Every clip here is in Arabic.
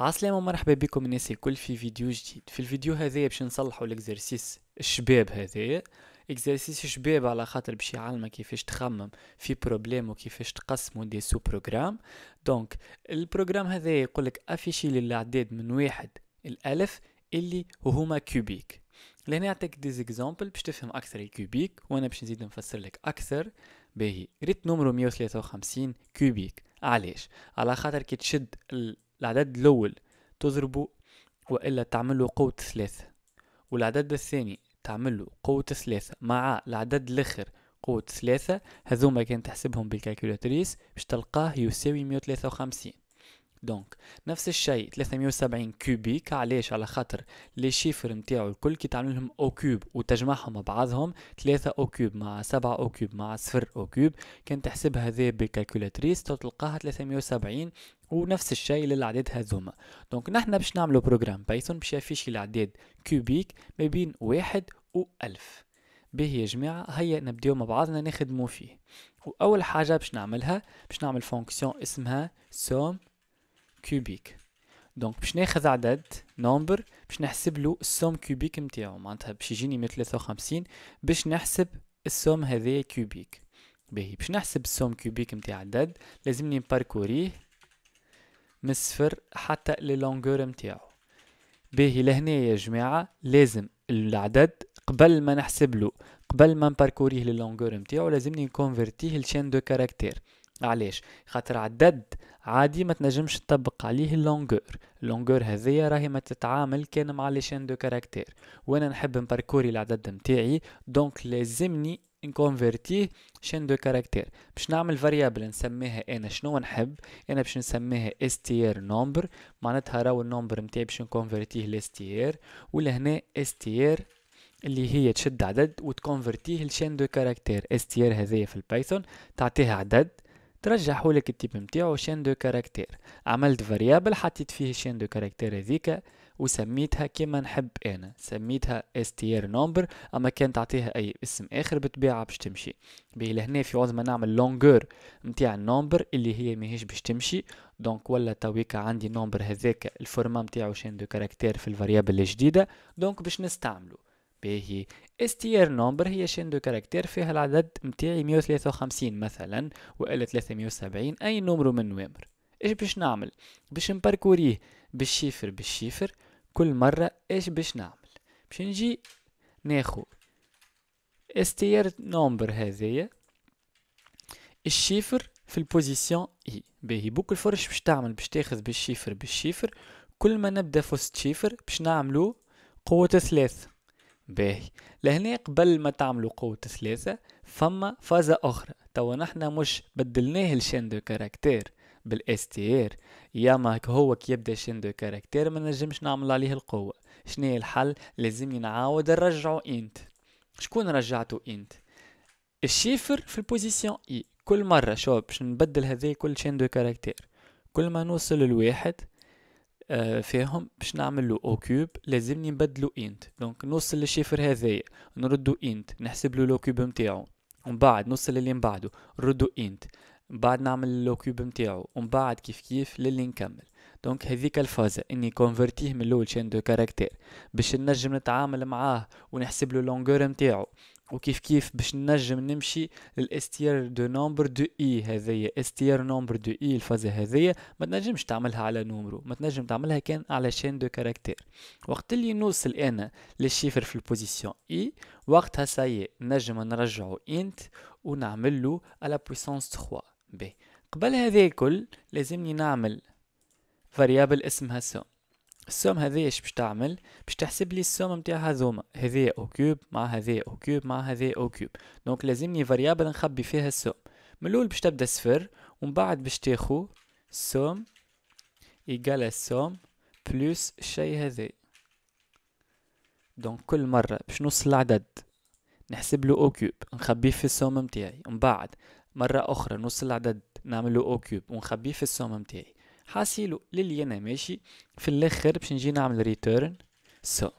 عسلامة ومرحبا بكم الناس الكل في فيديو جديد في الفيديو هذايا باش نصلحوا الاكزرسيس الشباب هذايا اكزرسيس شباب على خاطر باش يعلمك كيفاش تخمم في بروبليم وكيفاش تقسمو دي سو بروغرام دونك البروغرام هذايا يقولك افيشي للاعداد من واحد الالف اللي هما كوبيك لهنا نعطيك دي زيكزامبل باش تفهم اكثر الكوبيك وانا باش نزيد نفسر لك اكثر باهي ريت نمرو 153 كوبيك علاش على خاطر كي تشد العدد الأول تضربه وإلا تعمله قوة ثلاثة والعدد الثاني تعمله قوة ثلاثة مع العدد الآخر قوة ثلاثة هذوما كان تحسبهم بالكالكولاتريس باش تلقاه يساوي مية وتلاتة وخمسين دونك نفس الشيء 370 كوبيك علاش على خاطر لي شيفر نتاعو الكل كي تعمل لهم او كوب وتجمعهم مع بعضهم 3 او كوب مع 7 او كوب مع صفر او كوب كان تحسبها هذه بكالكولاتريس تلقاها 370 ونفس الشيء للعدد هذوما دونك نحن باش نعملو بروجرام بايثون باش يفيش الاعداد كوبيك ما بين واحد و1000 به يا جماعة هيا نبداو مع بعضنا نخدمو فيه وأول حاجة باش نعملها باش نعمل فونكسيون اسمها سوم كوبيك دونك باش ناخذ عدد نمبر باش نحسب له السوم كوبيك نتاعو معناتها باش يجيني من باش نحسب السوم هذايا كوبيك باهي باش نحسب السوم كوبيك نتاع عدد لازمني نباركوريه من الصفر حتى للونغور نتاعو باهي لهنا يا جماعه لازم العدد قبل ما نحسب له قبل ما نباركوريه للونغور نتاعو لازمني نكونفرتيه لشين دو كاركتير علاش خاطر عدد عادي ما تنجمش تطبق عليه اللونغور اللونغور هذيا راهي ما تتعامل كان مع لي شين دو كاركتير وانا نحب نباركوري العدد نتاعي دونك لازمني نكونفرتيه شين دو كاركتير باش نعمل فاريابل نسميها انا شنو نحب انا باش نسميها ار نومبر معناتها راهو النومبر نتاعي باش نكونفرتيه لstr ولهنا ار اللي هي تشد عدد وتكونفرتيه لشين دو كاركتير ار هذيا في البايثون تعطيها عدد ترجحوا لك التيب نتاعو شين دو كاركتير عملت فاريابل حطيت فيه شين دو كاركتير هذيك وسميتها كيما نحب انا سميتها ار نمبر اما كان تعطيها اي اسم اخر بالطبيعه باش تمشي به لهنا في عوض ما نعمل لونغور نتاع النمبر اللي هي ماهيش باش تمشي دونك ولا تويكا عندي نمبر هذاك الفورما نتاعو شين دو كاركتير في الفاريابل الجديده دونك باش نستعملو باهي STR number هي شين دو كاركتير فيها العدد متاعي 153 مثلا والا 370 اي نمرو من نوامر ايش باش نعمل باش نباركوريه بالشيفر بالشيفر كل مرة ايش باش نعمل باش نجي ناخو STR number هذايا الشيفر في البوزيسيون اي باهي بوك الفرش باش تعمل باش تاخذ بالشيفر بالشيفر كل ما نبدا فوست شيفر باش نعملو قوة ثلاث باهي لهنا قبل ما تعملوا قوة ثلاثة فما فازة أخرى توا نحنا مش بدلناه الشين دو كاركتير بالاس تي ار ياما هو كي يبدا شين دو كاركتير ما نجمش نعمل عليه القوة شنو الحل لازم نعاود نرجعو انت شكون رجعتو انت الشيفر في البوزيسيون اي كل مرة شوف باش نبدل هذي كل شين دو كاركتير كل ما نوصل لواحد آه، فيهم باش نعمل له او كوب لازمني نبدلو انت دونك نوصل للشيفر هذايا نردو انت نحسب له لو كوب نتاعو ومن بعد نوصل للي من بعده نردو انت من بعد نعمل لو كوب نتاعو ومن بعد كيف كيف للي نكمل دونك هذيك الفازة اني كونفرتيه من الاول شين دو كاركتير باش نجم نتعامل معاه ونحسب له لونغور نتاعو وكيف كيف باش نجم نمشي للاستير دو نمبر دو اي هذيا استير نمبر دو اي الفازة هذيا ما تنجمش تعملها على نومرو ما تنجم تعملها كان على شين دو كاركتير وقت اللي نوصل انا للشيفر في البوزيسيون اي e، وقتها ساي نجم نرجعو انت ونعمل له على بويسونس 3 بي قبل هذا الكل لازمني نعمل فاريابل اسمها سوم السوم هذايا باش تعمل باش تحسب لي السوم نتاع هذوما هذايا او كوب مع هذايا او كوب مع هذايا او كوب دونك لازمني فاريابل نخبي فيها السوم من الاول باش تبدا صفر ومن بعد باش تاخو سوم ايغال السوم بلس الشيء هذا دونك كل مرة باش نوصل العدد نحسب له او كوب نخبيه في السوم متاعي ومن بعد مرة أخرى نوصل العدد نعمل له او كوب ونخبيه في السوم متاعي حاسيلو للي انا ماشي في الاخر باش نجي نعمل ريتيرن سوم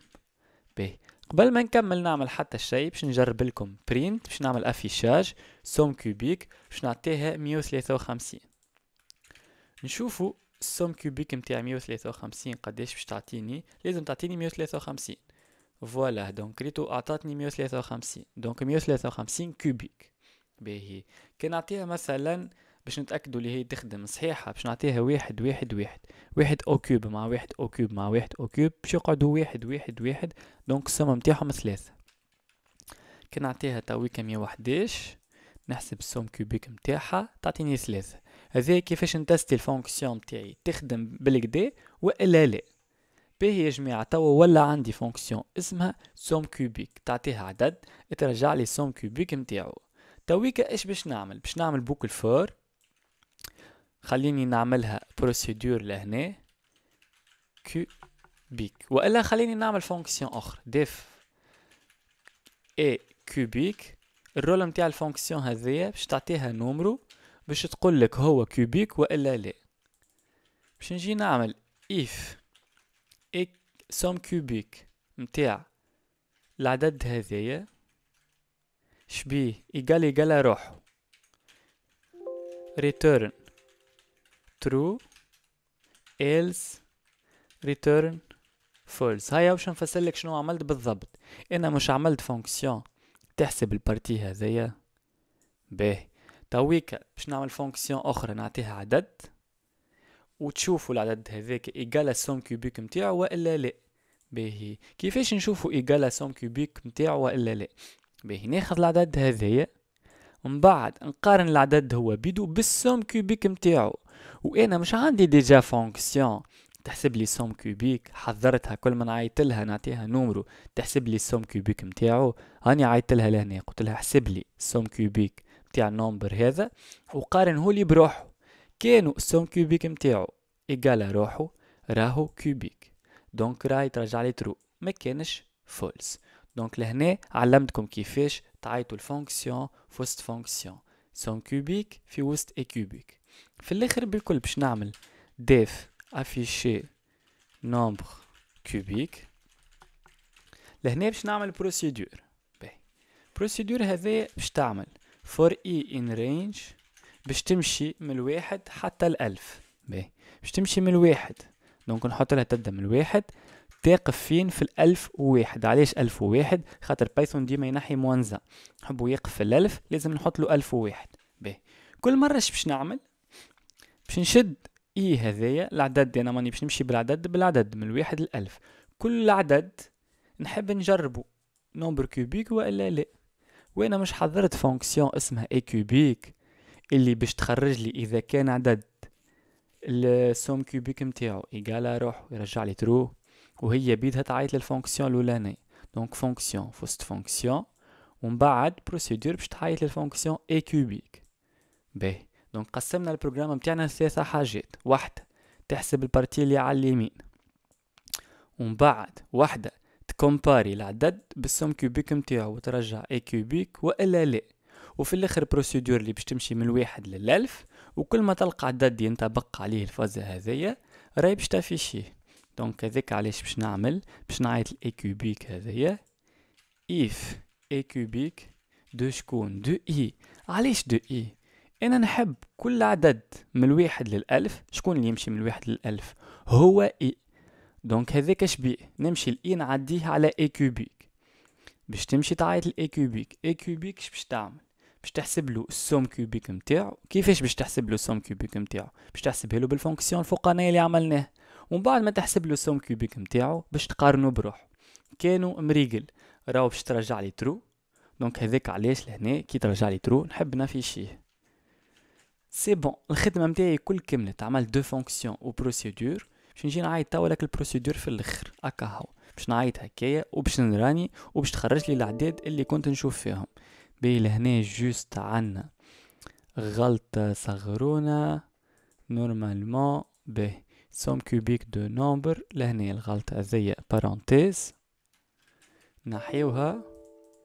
باهي قبل ما نكمل نعمل حتى شيء باش نجرب لكم برينت باش نعمل افيشاج سوم كوبيك باش نعطيها 153 نشوفوا السوم كوبيك نتاع 153 قداش باش تعطيني لازم تعطيني 153 فوالا دونك ريتو اعطاتني 153 دونك 153 كوبيك باهي كي نعطيها مثلا باش نتاكدوا اللي هي تخدم صحيحه باش نعطيها واحد واحد واحد واحد او كوب مع واحد او كوب مع واحد او كوب باش يقعدوا واحد واحد واحد دونك السم نتاعهم ثلاثه كي نعطيها تاويكا 111 نحسب السوم كوبيك نتاعها تعطيني ثلاثه هذا كيفاش نتستي الفونكسيون نتاعي تخدم بالكدا والا لا باهي يا جماعه توا ولا عندي فونكسيون اسمها سوم كوبيك تعطيها عدد ترجع لي سوم كوبيك نتاعو تويكا ايش باش نعمل باش نعمل بوكل فور خليني نعملها بروسيدور لهنا كوبيك والا خليني نعمل فونكسيون اخرى ديف اي كوبيك الرول نتاع الفونكسيون هذيا باش تعطيها نومرو باش تقول لك هو كوبيك والا لا باش نجي نعمل اف اي سوم كوبيك نتاع العدد هذايا شبيه ايجال ايجال روحو ريتورن true else return false هيا باش نفسر لك شنو عملت بالضبط انا مش عملت فونكسيون تحسب البارتي هذيا باهي تويكا باش نعمل فونكسيون اخرى نعطيها عدد وتشوفوا العدد هذاك ايجال سوم كوبيك نتاعو والا لا باهي كيفاش نشوفوا ايجال سوم كوبيك نتاعو والا لا باهي ناخذ العدد هذايا من بعد نقارن العدد هو بيدو بالسوم كوبيك نتاعو وانا مش عندي ديجا فونكسيون تحسب لي سوم كوبيك حذرتها كل ما نعيط لها نعطيها نومرو تحسب لي سوم كوبيك نتاعو هاني عيطت لها لهنا قلت لها حسب لي سوم كوبيك نتاع النومبر هذا هو لي بروحه كانوا السوم كوبيك نتاعو ايجالا روحه راهو كوبيك دونك راهي ترجع لي ترو ما كانش فولس دونك لهنا علمتكم كيفاش تعيطوا الفونكسيون في وسط فونكسيون سوم كوبيك في وسط اي كوبيك في الاخر بالكل باش نعمل ديف افيشي نومبر كوبيك لهنا باش نعمل بروسيدور باهي بروسيدور هذا باش تعمل فور اي ان رينج باش تمشي من الواحد حتى الالف باهي باش تمشي من الواحد دونك نحط لها تبدا من الواحد تقف فين في الألف وواحد علاش ألف وواحد خاطر بايثون ديما ينحي موانزا نحبو يقف في الألف لازم نحط له ألف وواحد باهي كل مرة اش باش نعمل باش نشد اي هذايا العدد انا ماني باش نمشي بالعدد بالعدد من الواحد للالف كل عدد نحب نجربه نمبر كوبيك والا لا وانا مش حضرت فونكسيون اسمها اي كوبيك اللي باش تخرج لي اذا كان عدد السوم كوبيك متاعو ايجالا روح ويرجع لي ترو وهي بيدها تعيط للفونكسيون الاولاني دونك فونكسيون فوست فونكسيون ومن بعد بروسيدور باش تعيط للفونكسيون اي كوبيك باهي دونك قسمنا البروجرام متاعنا لثلاثة حاجات واحدة تحسب البارتي اللي على اليمين ومن بعد واحدة تكومباري العدد بالسوم كوبيك متاعو وترجع اي كوبيك والا لا وفي الاخر بروسيدور اللي باش تمشي من الواحد للالف وكل ما تلقى عدد ينطبق عليه الفازة هذية راهي باش تافيشيه دونك هذاك علاش باش نعمل باش نعيط الاي كوبيك هذية اف اي كوبيك دو شكون دو اي e. علاش دو اي e؟ انا نحب كل عدد من الواحد للالف شكون اللي يمشي من الواحد للالف هو اي دونك هذاك شبيه نمشي الاي نعديه على اي كوبيك باش تمشي تعيط الاي كوبيك اي كوبيك باش تعمل باش تحسب له السوم كوبيك نتاعو كيفاش باش تحسب له السوم كوبيك نتاعو باش تحسبها له بالفونكسيون الفوقانيه اللي عملناها ومن بعد ما تحسب له السوم كوبيك نتاعو باش تقارنه بروحه كانوا مريقل راهو باش ترجع لي ترو دونك هذاك علاش لهنا كي ترجع لي ترو نحب نفيشيه سي بون الخدمه نتاعي الكل كملت عملت دو فونكسيون بروسيدور باش نجي نعيط توا لك البروسيدور في الاخر هكا هو باش نعيط هكايا وباش نراني وباش تخرج لي الاعداد اللي كنت نشوف فيهم بي لهنا جوست عنا غلطة صغرونا نورمالمون ب سوم كوبيك دو نومبر لهنا الغلطة هذيا بارونتيز نحيوها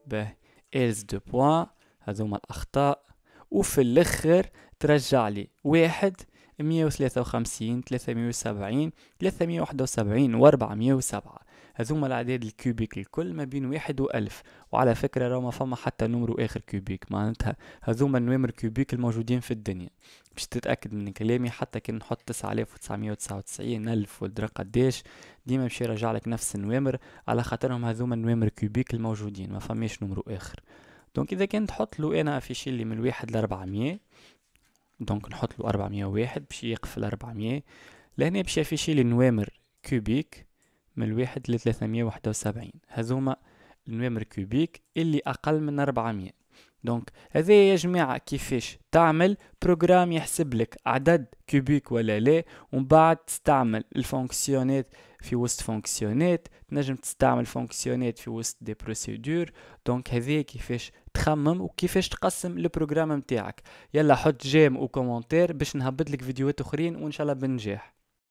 به إلز دو بوان هذوما الأخطاء وفي الاخر ترجع لي واحد 153 370 371 و 407 هذوما الاعداد الكوبيك الكل ما بين واحد والف وعلى فكره راه ما فما حتى نمر اخر كوبيك معناتها هذوما النوامر كوبيك الموجودين في الدنيا باش تتاكد من كلامي حتى كي نحط آلاف وتسعين الف ودرا قداش ديما باش يرجع لك نفس النوامر على خاطرهم هذوما النوامر كوبيك الموجودين ما فماش نمر اخر دونك اذا كان تحط له انا افيشي اللي من واحد ل 400 دونك نحط له 401 باش يقفل 400 لهنا باش يافيشي لي نوامر كوبيك من واحد ل 371 هذوما النوامر كوبيك اللي اقل من 400 دونك هذا يا جماعه كيفاش تعمل بروجرام يحسب لك عدد كوبيك ولا لا ومن بعد تستعمل الفونكسيونات في وسط فونكسيونات تنجم تستعمل فونكسيونات في وسط دي بروسيدور دونك هذه كيفاش تخمم وكيفاش تقسم البروغرام نتاعك يلا حط جيم وكومنتير باش نهبط لك فيديوهات اخرين وان شاء الله بنجاح